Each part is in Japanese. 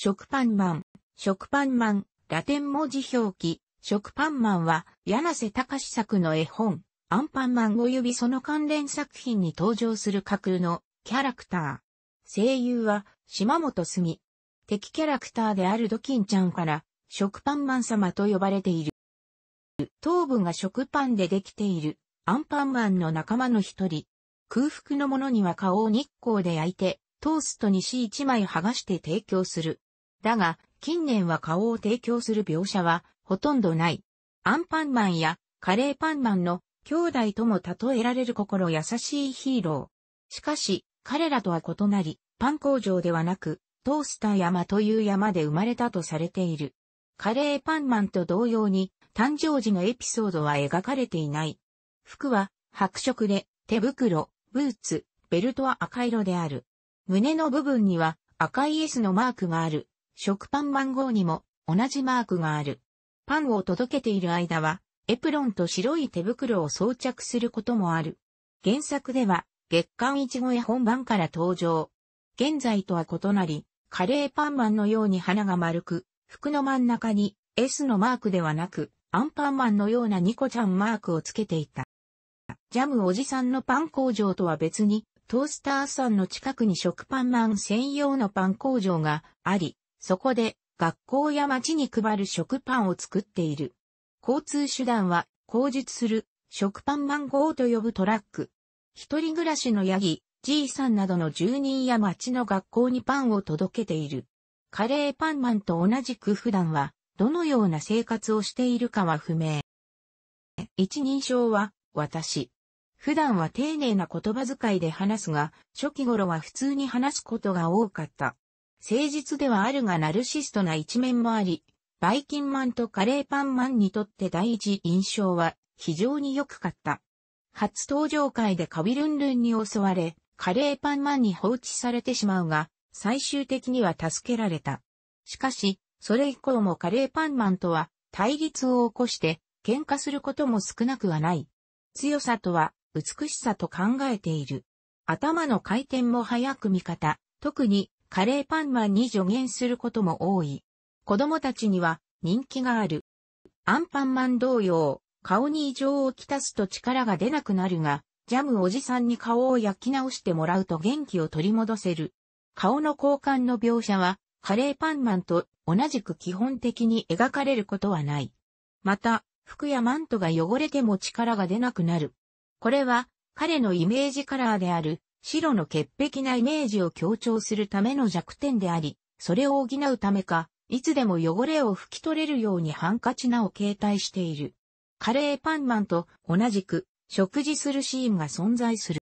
食パンマン、食パンマン、ラテン文字表記、食パンマンは、柳瀬隆作の絵本、アンパンマン及びその関連作品に登場する架空のキャラクター。声優は、島本澄。敵キャラクターであるドキンちゃんから、食パンマン様と呼ばれている。頭部が食パンでできている、アンパンマンの仲間の一人。空腹のものには顔を日光で焼いて、トーストにし一枚剥がして提供する。だが、近年は顔を提供する描写はほとんどない。アンパンマンやカレーパンマンの兄弟とも例えられる心優しいヒーロー。しかし、彼らとは異なり、パン工場ではなく、トースター山という山で生まれたとされている。カレーパンマンと同様に、誕生時のエピソードは描かれていない。服は白色で、手袋、ブーツ、ベルトは赤色である。胸の部分には赤い S のマークがある。食パンマンゴーにも同じマークがある。パンを届けている間は、エプロンと白い手袋を装着することもある。原作では、月刊いちごや本番から登場。現在とは異なり、カレーパンマンのように花が丸く、服の真ん中に S のマークではなく、アンパンマンのようなニコちゃんマークをつけていた。ジャムおじさんのパン工場とは別に、トースターさんの近くに食パンマン専用のパン工場があり、そこで、学校や町に配る食パンを作っている。交通手段は、口述する、食パンマンゴーと呼ぶトラック。一人暮らしのヤギ、じいさんなどの住人や町の学校にパンを届けている。カレーパンマンと同じく普段は、どのような生活をしているかは不明。一人称は、私。普段は丁寧な言葉遣いで話すが、初期頃は普通に話すことが多かった。誠実ではあるがナルシストな一面もあり、バイキンマンとカレーパンマンにとって第一印象は非常に良くかった。初登場会でカビルンルンに襲われ、カレーパンマンに放置されてしまうが、最終的には助けられた。しかし、それ以降もカレーパンマンとは対立を起こして喧嘩することも少なくはない。強さとは美しさと考えている。頭の回転も早く味方、特にカレーパンマンに助言することも多い。子供たちには人気がある。アンパンマン同様、顔に異常をきたすと力が出なくなるが、ジャムおじさんに顔を焼き直してもらうと元気を取り戻せる。顔の交換の描写は、カレーパンマンと同じく基本的に描かれることはない。また、服やマントが汚れても力が出なくなる。これは、彼のイメージカラーである、白の潔癖なイメージを強調するための弱点であり、それを補うためか、いつでも汚れを拭き取れるようにハンカチなを携帯している。カレーパンマンと同じく食事するシーンが存在する。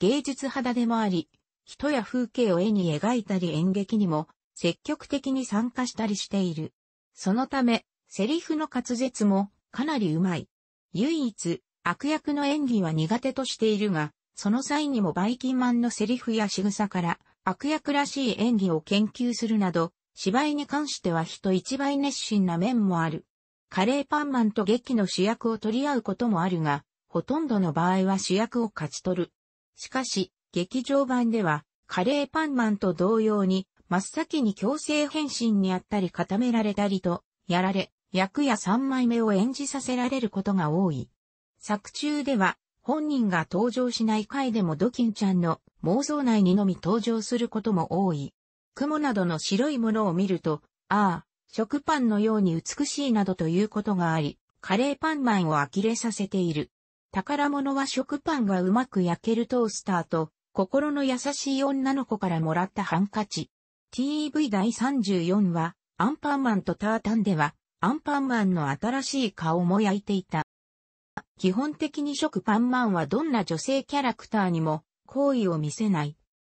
芸術肌でもあり、人や風景を絵に描いたり演劇にも積極的に参加したりしている。そのため、セリフの滑舌もかなりうまい。唯一、悪役の演技は苦手としているが、その際にもバイキンマンのセリフや仕草から悪役らしい演技を研究するなど、芝居に関しては人一倍熱心な面もある。カレーパンマンと劇の主役を取り合うこともあるが、ほとんどの場合は主役を勝ち取る。しかし、劇場版では、カレーパンマンと同様に、真っ先に強制変身にあったり固められたりと、やられ、役や三枚目を演じさせられることが多い。作中では、本人が登場しない回でもドキンちゃんの妄想内にのみ登場することも多い。雲などの白いものを見ると、ああ、食パンのように美しいなどということがあり、カレーパンマンを呆れさせている。宝物は食パンがうまく焼けるトースターと、心の優しい女の子からもらったハンカチ。TV 第34話、アンパンマンとタータンでは、アンパンマンの新しい顔も焼いていた。基本的に食パンマンはどんな女性キャラクターにも好意を見せない。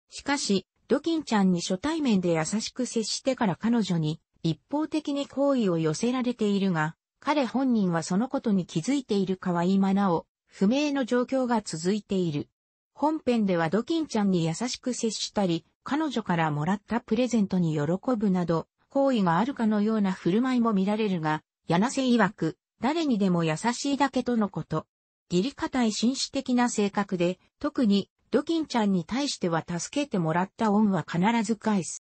しかし、ドキンちゃんに初対面で優しく接してから彼女に一方的に好意を寄せられているが、彼本人はそのことに気づいているかは今なお、不明の状況が続いている。本編ではドキンちゃんに優しく接したり、彼女からもらったプレゼントに喜ぶなど、好意があるかのような振る舞いも見られるが、柳瀬曰く、誰にでも優しいだけとのこと。義理堅い紳士的な性格で、特にドキンちゃんに対しては助けてもらった恩は必ず返す。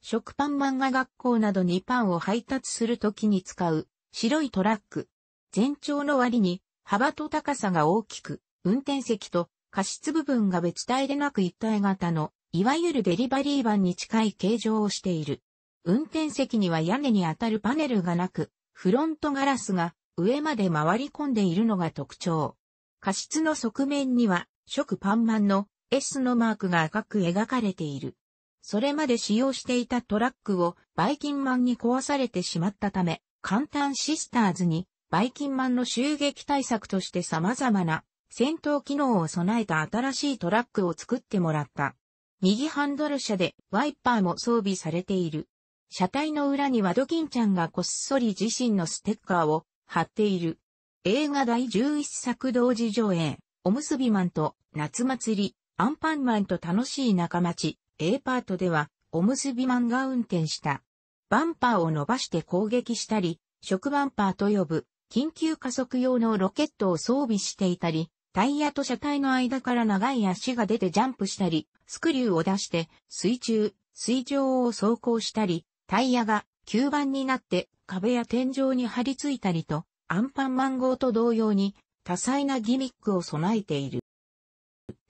食パン漫画学校などにパンを配達するときに使う白いトラック。全長の割に幅と高さが大きく、運転席と過失部分が別体でなく一体型の、いわゆるデリバリー版に近い形状をしている。運転席には屋根に当たるパネルがなく、フロントガラスが上まで回り込んでいるのが特徴。過失の側面には、食パンマンの S のマークが赤く描かれている。それまで使用していたトラックをバイキンマンに壊されてしまったため、簡単シスターズにバイキンマンの襲撃対策として様々な戦闘機能を備えた新しいトラックを作ってもらった。右ハンドル車でワイパーも装備されている。車体の裏にはドキンちゃんがこっそり自身のステッカーを貼っている。映画第11作同時上映、おむすびマンと夏祭り、アンパンマンと楽しい仲間ち、A パートでは、おむすびマンが運転した。バンパーを伸ばして攻撃したり、食バンパーと呼ぶ、緊急加速用のロケットを装備していたり、タイヤと車体の間から長い足が出てジャンプしたり、スクリューを出して、水中、水上を走行したり、タイヤが吸盤になって壁や天井に張り付いたりと、アンパンマン号と同様に多彩なギミックを備えている。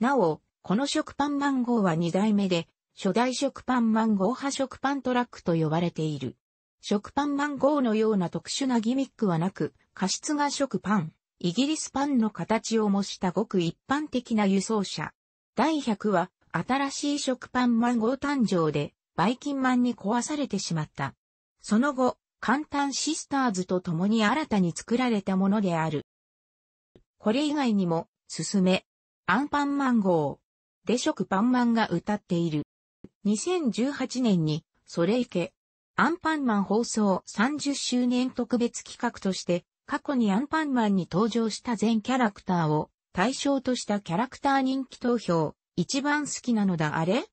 なお、この食パンマン号は2代目で、初代食パンマン号派食パントラックと呼ばれている。食パンマン号のような特殊なギミックはなく、過失が食パン、イギリスパンの形を模したごく一般的な輸送車。第100は、新しい食パンマン号誕生で、バイキンマンに壊されてしまった。その後、簡単シスターズと共に新たに作られたものである。これ以外にも、すすめ、アンパンマン号、で食パンマンが歌っている。2018年に、それいけ、アンパンマン放送30周年特別企画として、過去にアンパンマンに登場した全キャラクターを対象としたキャラクター人気投票、一番好きなのだあれ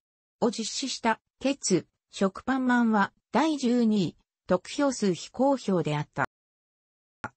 を実施した、ケツ、食パンマンは第12位、得票数非公表であった。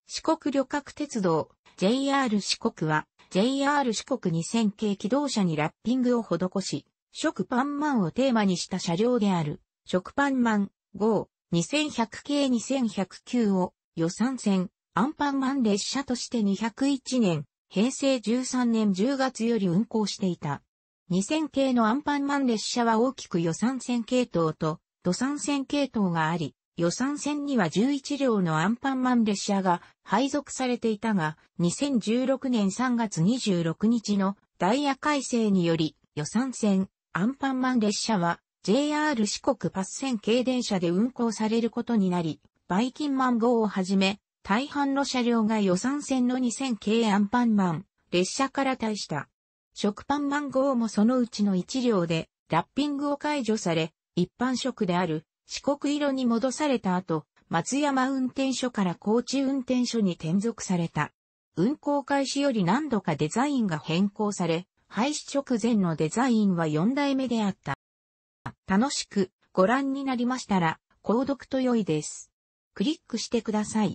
四国旅客鉄道、JR 四国は、JR 四国2000系機動車にラッピングを施し、食パンマンをテーマにした車両である、食パンマン GO、2100系2109を予算線、アンパンマン列車として201年、平成13年10月より運行していた。2000系のアンパンマン列車は大きく予算線系統と土産線系統があり、予算線には11両のアンパンマン列車が配属されていたが、2016年3月26日のダイヤ改正により、予算線、アンパンマン列車は JR 四国パス線系電車で運行されることになり、バイキンマン号をはじめ、大半の車両が予算線の2000系アンパンマン列車から対した。食パンマン号もそのうちの一両で、ラッピングを解除され、一般食である四国色に戻された後、松山運転所から高知運転所に転属された。運行開始より何度かデザインが変更され、廃止直前のデザインは4代目であった。楽しくご覧になりましたら、購読と良いです。クリックしてください。